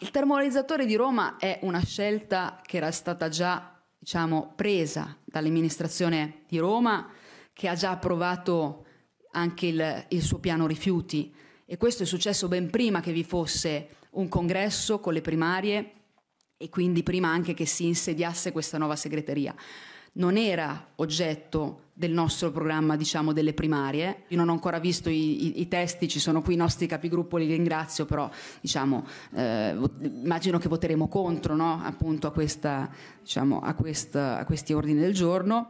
il termolarizzatore di Roma è una scelta che era stata già diciamo, presa dall'amministrazione di Roma, che ha già approvato anche il, il suo piano rifiuti. E questo è successo ben prima che vi fosse un congresso con le primarie e quindi prima anche che si insediasse questa nuova segreteria non era oggetto del nostro programma, diciamo, delle primarie. Io non ho ancora visto i, i, i, testi, ci sono qui i nostri capigruppo, li ringrazio, però diciamo, eh, immagino che voteremo contro no? appunto a, questa, diciamo, a, questa, a questi ordini del giorno.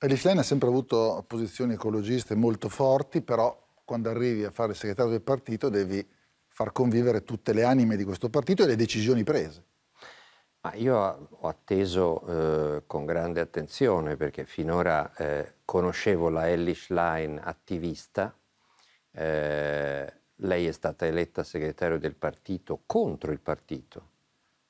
Elislein ha sempre avuto posizioni ecologiste molto forti, però quando arrivi a fare il segretario del partito devi far convivere tutte le anime di questo partito e le decisioni prese. Ma io ho atteso eh, con grande attenzione perché finora eh, conoscevo la Ellis Line attivista, eh, lei è stata eletta segretario del partito contro il partito.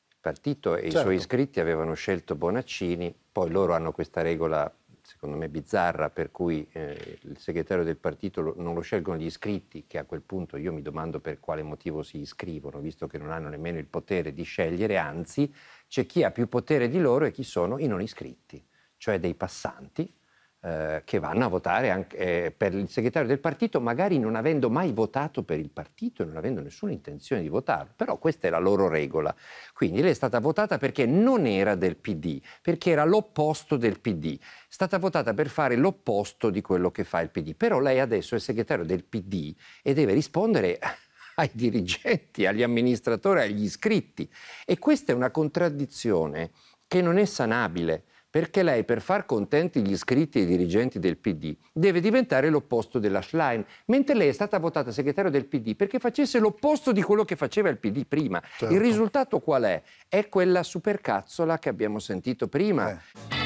Il partito e certo. i suoi certo. iscritti avevano scelto Bonaccini, poi loro hanno questa regola secondo me bizzarra per cui eh, il segretario del partito lo, non lo scelgono gli iscritti, che a quel punto io mi domando per quale motivo si iscrivono, visto che non hanno nemmeno il potere di scegliere, anzi c'è chi ha più potere di loro e chi sono i non iscritti, cioè dei passanti eh, che vanno a votare anche, eh, per il segretario del partito, magari non avendo mai votato per il partito e non avendo nessuna intenzione di votarlo, però questa è la loro regola. Quindi lei è stata votata perché non era del PD, perché era l'opposto del PD, è stata votata per fare l'opposto di quello che fa il PD, però lei adesso è segretario del PD e deve rispondere ai dirigenti, agli amministratori, agli iscritti. E questa è una contraddizione che non è sanabile, perché lei per far contenti gli iscritti e i dirigenti del PD deve diventare l'opposto della Schlein, mentre lei è stata votata segretario del PD perché facesse l'opposto di quello che faceva il PD prima. Certo. Il risultato qual è? È quella supercazzola che abbiamo sentito prima. Eh.